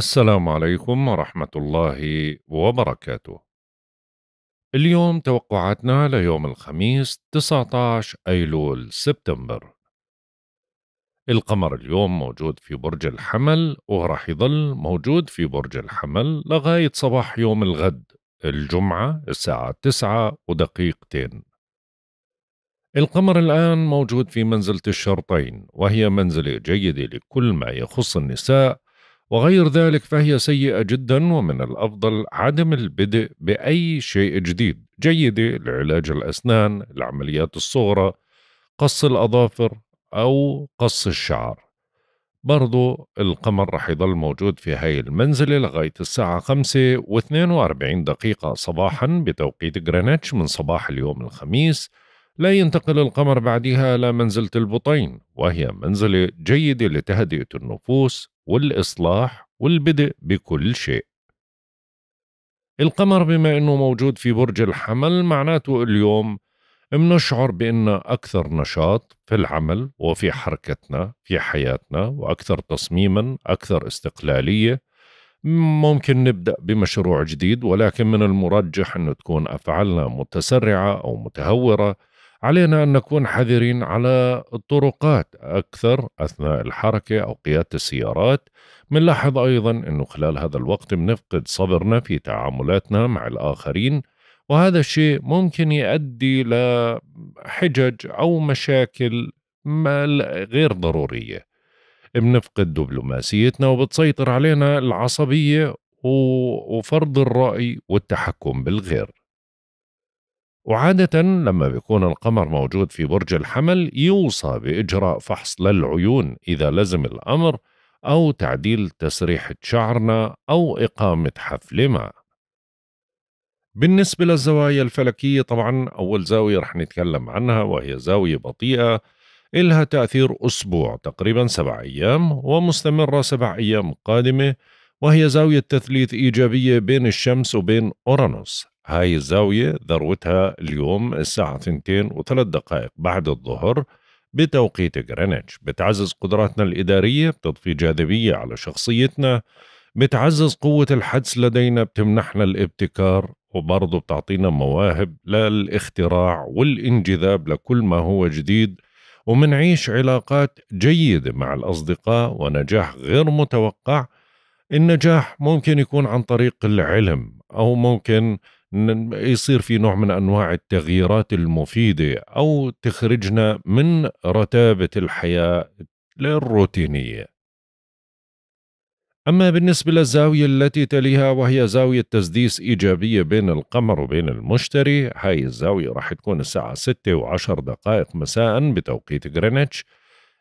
السلام عليكم ورحمة الله وبركاته. اليوم توقعاتنا ليوم الخميس 19 أيلول سبتمبر. القمر اليوم موجود في برج الحمل وراح يظل موجود في برج الحمل لغاية صباح يوم الغد الجمعة الساعة 9 ودقيقتين. القمر الآن موجود في منزلة الشرطين وهي منزلة جيدة لكل ما يخص النساء وغير ذلك فهي سيئة جدا ومن الأفضل عدم البدء بأي شيء جديد جيدة لعلاج الأسنان العمليات الصغرى قص الأظافر أو قص الشعر برضو القمر رح يضل موجود في هاي المنزلة لغاية الساعة 5 و42 دقيقة صباحا بتوقيت غرينتش من صباح اليوم الخميس لا ينتقل القمر بعدها إلى منزلة البطين وهي منزلة جيدة لتهدئة النفوس والإصلاح والبدء بكل شيء القمر بما أنه موجود في برج الحمل معناته اليوم منشعر بأن أكثر نشاط في العمل وفي حركتنا في حياتنا وأكثر تصميما أكثر استقلالية ممكن نبدأ بمشروع جديد ولكن من المرجح أنه تكون أفعالنا متسرعة أو متهورة علينا أن نكون حذرين على الطرقات أكثر أثناء الحركة أو قيادة السيارات بنلاحظ أيضا أنه خلال هذا الوقت بنفقد صبرنا في تعاملاتنا مع الآخرين وهذا الشيء ممكن يؤدي لحجج أو مشاكل غير ضرورية بنفقد دبلوماسيتنا وبتسيطر علينا العصبية وفرض الرأي والتحكم بالغير وعادة لما بيكون القمر موجود في برج الحمل يوصى بإجراء فحص للعيون إذا لزم الأمر أو تعديل تسريحة شعرنا أو إقامة حفل ما بالنسبة للزوايا الفلكية طبعا أول زاوية رح نتكلم عنها وهي زاوية بطيئة إلها تأثير أسبوع تقريبا سبع أيام ومستمرة سبع أيام قادمة وهي زاوية تثليث إيجابية بين الشمس وبين أورانوس هاي الزاوية ذروتها اليوم الساعة 2 و3 دقائق بعد الظهر بتوقيت غرينتش بتعزز قدراتنا الإدارية بتضفي جاذبية على شخصيتنا بتعزز قوة الحدس لدينا بتمنحنا الابتكار وبرضه بتعطينا مواهب للاختراع والانجذاب لكل ما هو جديد ومنعيش علاقات جيدة مع الأصدقاء ونجاح غير متوقع النجاح ممكن يكون عن طريق العلم أو ممكن يصير في نوع من انواع التغييرات المفيده او تخرجنا من رتابه الحياه للروتينيه. اما بالنسبه للزاويه التي تليها وهي زاويه تسديس ايجابيه بين القمر وبين المشتري، هاي الزاويه راح تكون الساعه 6 و10 دقائق مساء بتوقيت غرينتش.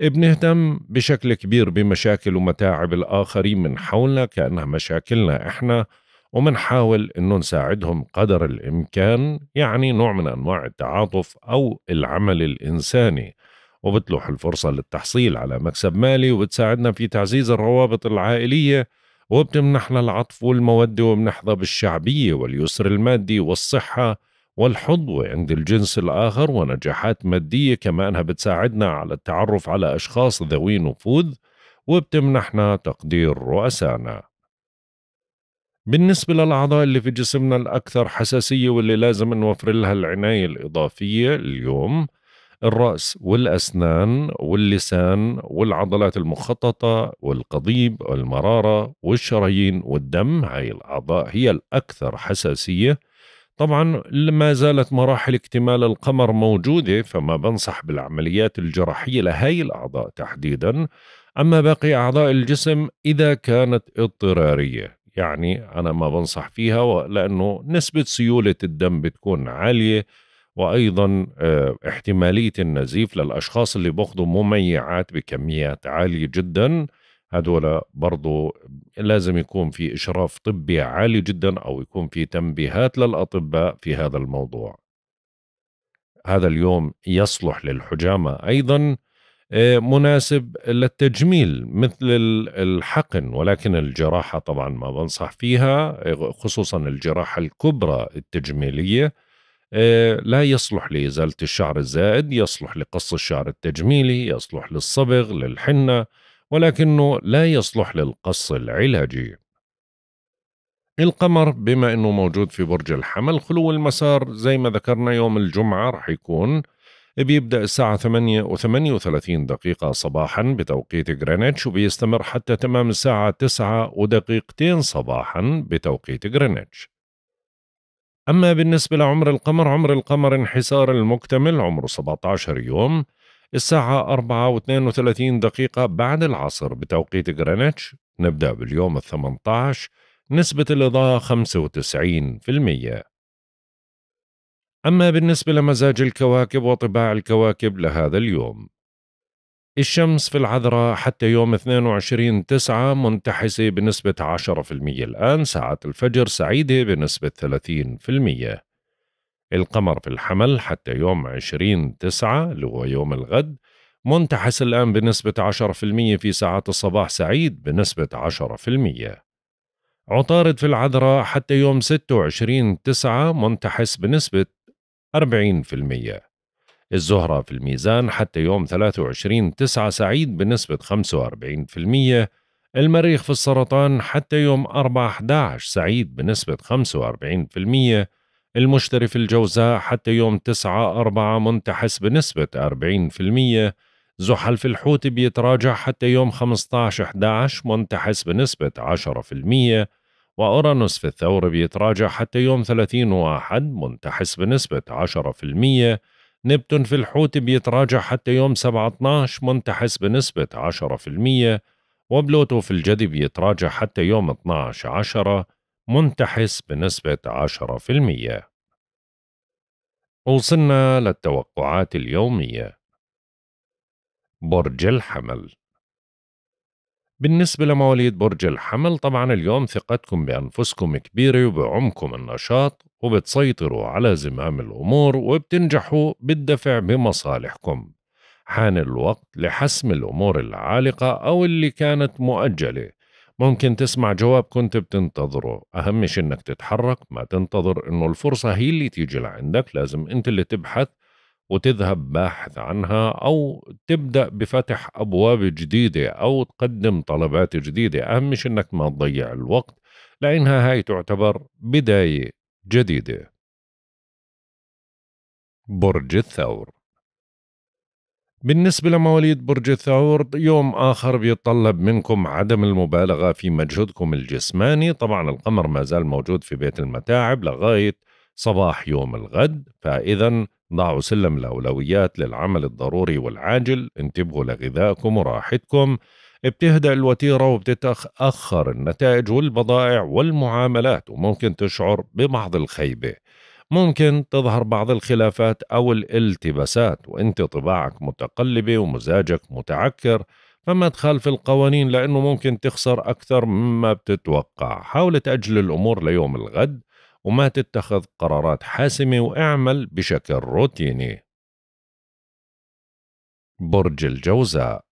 بنهتم بشكل كبير بمشاكل ومتاعب الاخرين من حولنا كانها مشاكلنا احنا ومنحاول انه نساعدهم قدر الامكان يعني نوع من انواع التعاطف او العمل الانساني وبتلوح الفرصة للتحصيل على مكسب مالي وبتساعدنا في تعزيز الروابط العائلية وبتمنحنا العطف والمودة وبنحظى بالشعبية واليسر المادي والصحة والحظوة عند الجنس الآخر ونجاحات مادية كما أنها بتساعدنا على التعرف على أشخاص ذوي نفوذ وبتمنحنا تقدير رؤسائنا بالنسبة للأعضاء اللي في جسمنا الأكثر حساسية واللي لازم نوفر لها العناية الإضافية اليوم الرأس والأسنان واللسان والعضلات المخططة والقضيب والمرارة والشرايين والدم هاي الأعضاء هي الأكثر حساسية طبعا ما زالت مراحل اكتمال القمر موجودة فما بنصح بالعمليات الجراحية لهاي الأعضاء تحديدا أما باقي أعضاء الجسم إذا كانت اضطرارية يعني أنا ما بنصح فيها لأنه نسبة سيولة الدم بتكون عالية وأيضا آه، احتمالية النزيف للأشخاص اللي بأخذوا مميعات بكميات عالية جدا هدول برضو لازم يكون في إشراف طبي عالي جدا أو يكون في تنبيهات للأطباء في هذا الموضوع هذا اليوم يصلح للحجامة أيضا مناسب للتجميل مثل الحقن ولكن الجراحة طبعا ما بنصح فيها خصوصا الجراحة الكبرى التجميلية آه، لا يصلح لإزالة الشعر الزائد يصلح لقص الشعر التجميلي يصلح للصبغ للحنة ولكنه لا يصلح للقص العلاجي القمر بما أنه موجود في برج الحمل خلو المسار زي ما ذكرنا يوم الجمعة رح يكون بيبدأ الساعة 8 و 38 دقيقة صباحا بتوقيت جرينتش وبيستمر حتى تمام الساعة 9 ودقيقتين صباحا بتوقيت جرينتش أما بالنسبة لعمر القمر عمر القمر انحسار المكتمل عمره 17 يوم الساعة 4 و 32 دقيقة بعد العصر بتوقيت غرينتش نبدأ باليوم 18 نسبة الإضاءة 95% أما بالنسبة لمزاج الكواكب وطباع الكواكب لهذا اليوم الشمس في العذراء حتى يوم 22 تسعة منتحسة بنسبة 10% الآن ساعة الفجر سعيدة بنسبة 30% القمر في الحمل حتى يوم 20 تسعة اللي هو يوم الغد منتحس الآن بنسبة 10% في ساعات الصباح سعيد بنسبة 10% عطارد في العذراء حتى يوم 26 تسعة منتحس بنسبة 40% الزهرة في الميزان حتى يوم 23 9 سعيد بنسبة 45% المريخ في السرطان حتى يوم 4 11 سعيد بنسبة 45% المشتري في الجوزاء حتى يوم 9 4 منتحس بنسبة 40% زحل في الحوت بيتراجع حتى يوم 15 11 منتحس بنسبة 10% وأورانوس في الثور بيتراجع حتى يوم 30 واحد منتحس بنسبة 10% نبتون في الحوت بيتراجع حتى يوم 17 منتحس بنسبة 10% وبلوتو في الجدي بيتراجع حتى يوم 12 عشرة منتحس بنسبة 10% وصلنا للتوقعات اليومية برج الحمل بالنسبة لمواليد برج الحمل طبعا اليوم ثقتكم بأنفسكم كبيرة وبعمكم النشاط وبتسيطروا على زمام الأمور وبتنجحوا بالدفع بمصالحكم حان الوقت لحسم الأمور العالقة أو اللي كانت مؤجلة ممكن تسمع جواب كنت بتنتظره أهم شيء إنك تتحرك ما تنتظر إنه الفرصة هي اللي تيجي لعندك لازم أنت اللي تبحث وتذهب باحث عنها أو تبدأ بفتح أبواب جديدة أو تقدم طلبات جديدة أهم مش أنك ما تضيع الوقت لأنها هاي تعتبر بداية جديدة برج الثور بالنسبة لمواليد برج الثور يوم آخر بيتطلب منكم عدم المبالغة في مجهودكم الجسماني طبعا القمر ما زال موجود في بيت المتاعب لغاية صباح يوم الغد فإذا ضعوا سلم الأولويات للعمل الضروري والعاجل انتبهوا لغذائكم وراحتكم بتهدأ الوتيرة وبتتأخر النتائج والبضائع والمعاملات وممكن تشعر ببعض الخيبة ممكن تظهر بعض الخلافات أو الالتباسات وانت طباعك متقلبة ومزاجك متعكر فما تخالف القوانين لأنه ممكن تخسر أكثر مما بتتوقع حاول تأجل الأمور ليوم الغد وما تتخذ قرارات حاسمة واعمل بشكل روتيني برج الجوزاء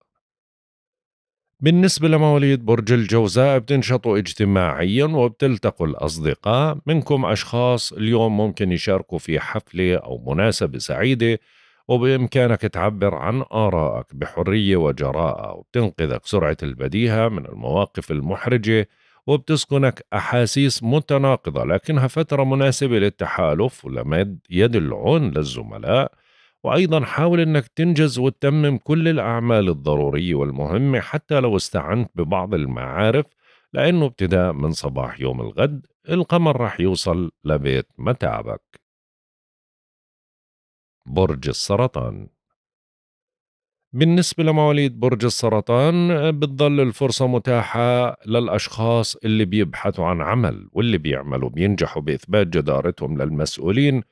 بالنسبة لمواليد برج الجوزاء بتنشطوا اجتماعيا وبتلتقوا الأصدقاء منكم أشخاص اليوم ممكن يشاركوا في حفلة أو مناسبة سعيدة وبإمكانك تعبر عن آرائك بحرية وجراءة وبتنقذك سرعة البديهة من المواقف المحرجة وبتسكنك أحاسيس متناقضة لكنها فترة مناسبة للتحالف ولمد يد العون للزملاء وأيضا حاول أنك تنجز وتتمم كل الأعمال الضرورية والمهمة حتى لو استعنت ببعض المعارف لأنه ابتداء من صباح يوم الغد القمر رح يوصل لبيت متعبك برج السرطان بالنسبة لمواليد برج السرطان آه، بتضل الفرصة متاحة للأشخاص اللي بيبحثوا عن عمل واللي بيعملوا بينجحوا بإثبات جدارتهم للمسؤولين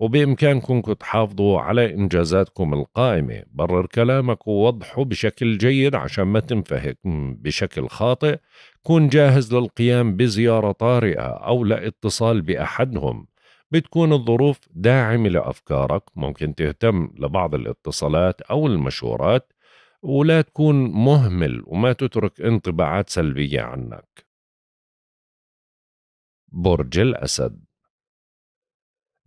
وبإمكانكم تحافظوا على إنجازاتكم القائمة برر كلامك ووضحه بشكل جيد عشان ما تنفهم بشكل خاطئ كن جاهز للقيام بزيارة طارئة أو لاتصال بأحدهم بتكون الظروف داعمة لأفكارك ممكن تهتم لبعض الاتصالات أو المشورات ولا تكون مهمل وما تترك انطباعات سلبية عنك برج الأسد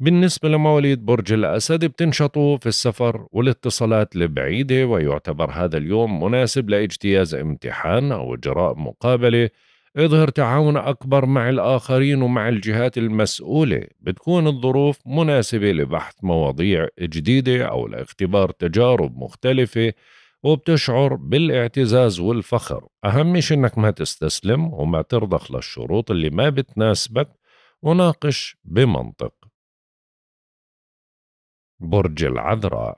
بالنسبة لمواليد برج الأسد بتنشطوا في السفر والاتصالات البعيدة ويعتبر هذا اليوم مناسب لاجتياز امتحان أو إجراء مقابلة اظهر تعاون أكبر مع الآخرين ومع الجهات المسؤولة بتكون الظروف مناسبة لبحث مواضيع جديدة أو لاختبار تجارب مختلفة وبتشعر بالاعتزاز والفخر أهم شيء أنك ما تستسلم وما ترضخ للشروط اللي ما بتناسبك وناقش بمنطق برج العذراء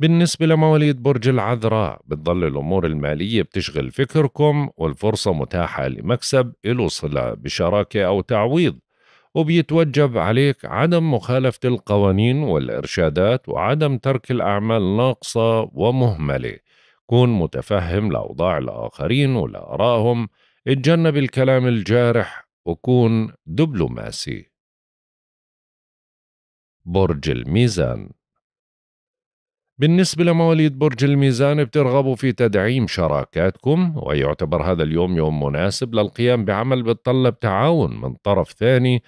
بالنسبة لمواليد برج العذراء بتضل الأمور المالية بتشغل فكركم والفرصة متاحة لمكسب له صلة بشراكة أو تعويض وبيتوجب عليك عدم مخالفة القوانين والإرشادات وعدم ترك الأعمال ناقصة ومهملة كون متفهم لأوضاع الآخرين ولآرائهم اتجنب الكلام الجارح وكون دبلوماسي برج الميزان بالنسبة لمواليد برج الميزان بترغبوا في تدعيم شراكاتكم ويعتبر هذا اليوم يوم مناسب للقيام بعمل بتطلب تعاون من طرف ثاني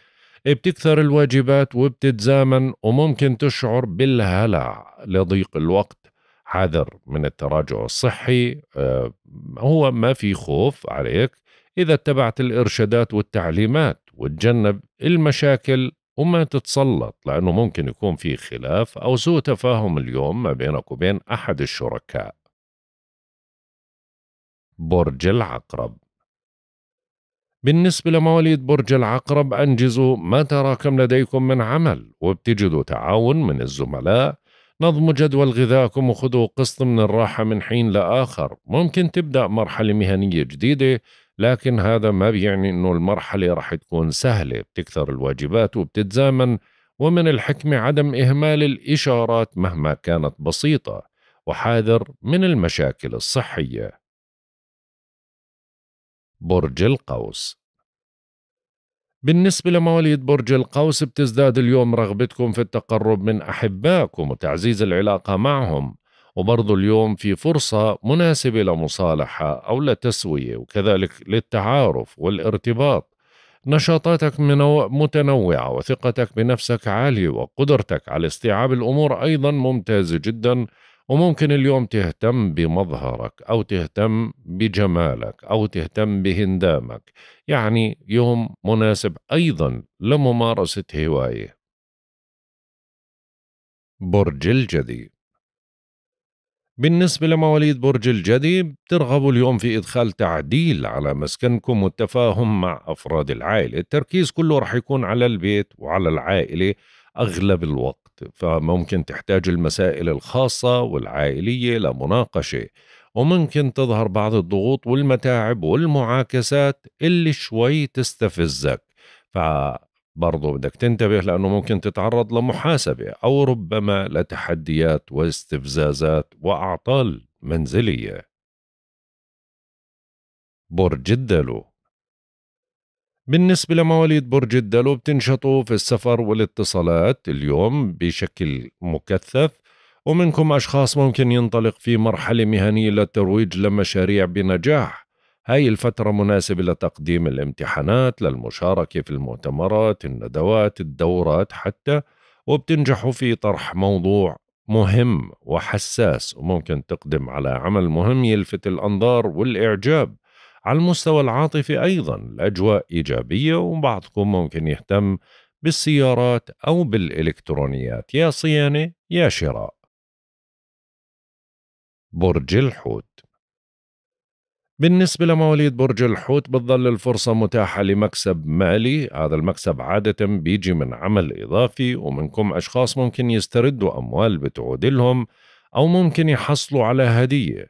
بتكثر الواجبات وبتتزامن وممكن تشعر بالهلع لضيق الوقت حذر من التراجع الصحي آه، هو ما في خوف عليك إذا اتبعت الإرشادات والتعليمات وتجنب المشاكل وما تتسلط لأنه ممكن يكون في خلاف أو سوء تفاهم اليوم ما بينك وبين أحد الشركاء برج العقرب بالنسبة لمواليد برج العقرب أنجزوا ما تراكم لديكم من عمل وبتجدوا تعاون من الزملاء نظموا جدول غذائكم وخذوا قسط من الراحة من حين لآخر ممكن تبدأ مرحلة مهنية جديدة لكن هذا ما بيعني انه المرحله رح تكون سهله بتكثر الواجبات وبتتزامن ومن الحكمه عدم اهمال الاشارات مهما كانت بسيطه وحاذر من المشاكل الصحيه برج القوس بالنسبة لمواليد برج القوس بتزداد اليوم رغبتكم في التقرب من أحبائكم وتعزيز العلاقة معهم وبرضه اليوم في فرصة مناسبة لمصالحة أو لتسوية وكذلك للتعارف والارتباط نشاطاتك متنوعة وثقتك بنفسك عالية وقدرتك على استيعاب الأمور أيضا ممتازة جدا وممكن اليوم تهتم بمظهرك أو تهتم بجمالك أو تهتم بهندامك يعني يوم مناسب أيضا لممارسة هواية برج الجدي بالنسبة لمواليد برج الجدي بترغبوا اليوم في إدخال تعديل على مسكنكم والتفاهم مع أفراد العائلة التركيز كله رح يكون على البيت وعلى العائلة أغلب الوقت فممكن تحتاج المسائل الخاصة والعائلية لمناقشة وممكن تظهر بعض الضغوط والمتاعب والمعاكسات اللي شوي تستفزك برضو بدك تنتبه لأنه ممكن تتعرض لمحاسبة أو ربما لتحديات واستفزازات وأعطال منزلية برج الدلو بالنسبة لمواليد برج الدلو بتنشطوا في السفر والاتصالات اليوم بشكل مكثف ومنكم أشخاص ممكن ينطلق في مرحلة مهنية للترويج لمشاريع بنجاح هاي الفترة مناسبة لتقديم الامتحانات للمشاركة في المؤتمرات الندوات الدورات حتى وبتنجحوا في طرح موضوع مهم وحساس وممكن تقدم على عمل مهم يلفت الأنظار والإعجاب على المستوى العاطفي أيضا الأجواء إيجابية وبعضكم ممكن يهتم بالسيارات أو بالإلكترونيات يا صيانة يا شراء برج الحوت بالنسبة لمواليد برج الحوت بتظل الفرصة متاحة لمكسب مالي هذا المكسب عادة بيجي من عمل إضافي ومنكم أشخاص ممكن يستردوا أموال بتعود لهم أو ممكن يحصلوا على هدية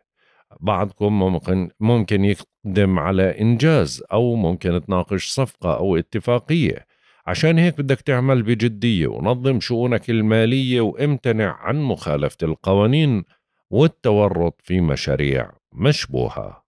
بعضكم ممكن, ممكن يقدم على إنجاز أو ممكن تناقش صفقة أو اتفاقية عشان هيك بدك تعمل بجدية ونظم شؤونك المالية وامتنع عن مخالفة القوانين والتورط في مشاريع مشبوهه